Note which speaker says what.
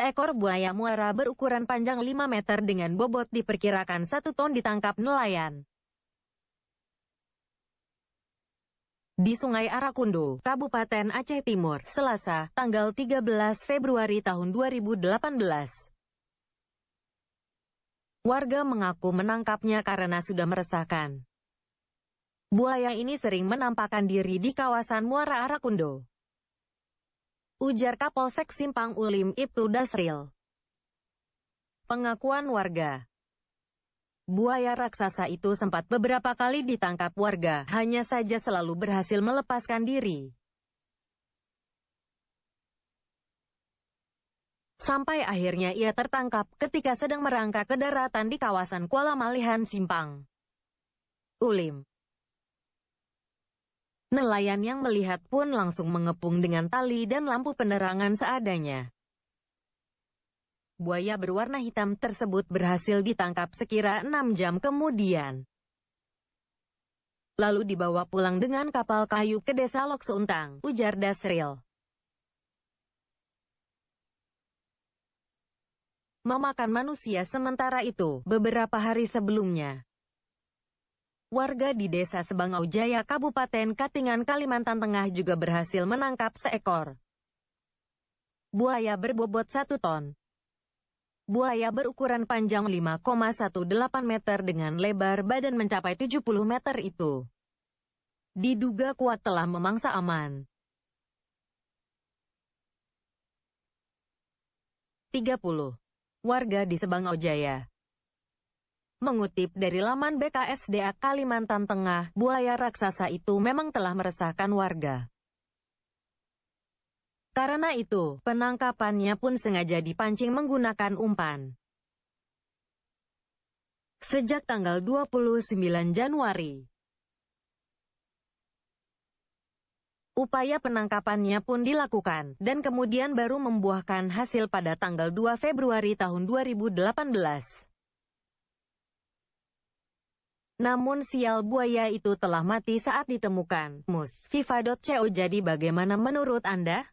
Speaker 1: Seekor buaya muara berukuran panjang 5 meter dengan bobot diperkirakan 1 ton ditangkap nelayan. Di Sungai Arakundo, Kabupaten Aceh Timur, Selasa, tanggal 13 Februari tahun 2018. Warga mengaku menangkapnya karena sudah meresahkan. Buaya ini sering menampakkan diri di kawasan Muara Arakundo ujar Kapolsek Simpang Ulim Ibtu Dasril. Pengakuan warga Buaya raksasa itu sempat beberapa kali ditangkap warga, hanya saja selalu berhasil melepaskan diri. Sampai akhirnya ia tertangkap ketika sedang merangkak ke daratan di kawasan Kuala Malihan Simpang. Ulim Nelayan yang melihat pun langsung mengepung dengan tali dan lampu penerangan seadanya. Buaya berwarna hitam tersebut berhasil ditangkap sekira enam jam kemudian. Lalu dibawa pulang dengan kapal kayu ke desa Loksuntang, ujar Dasril. Memakan manusia sementara itu, beberapa hari sebelumnya, Warga di desa Sebangau Jaya, Kabupaten Katingan, Kalimantan Tengah juga berhasil menangkap seekor buaya berbobot 1 ton. Buaya berukuran panjang 5,18 meter dengan lebar badan mencapai 70 meter itu. Diduga kuat telah memangsa aman. 30. Warga di Sebangau Jaya Mengutip dari laman BKSDA Kalimantan Tengah, buaya raksasa itu memang telah meresahkan warga. Karena itu, penangkapannya pun sengaja dipancing menggunakan umpan. Sejak tanggal 29 Januari, Upaya penangkapannya pun dilakukan, dan kemudian baru membuahkan hasil pada tanggal 2 Februari tahun 2018. Namun sial buaya itu telah mati saat ditemukan. Mus, Viva.co jadi bagaimana menurut Anda?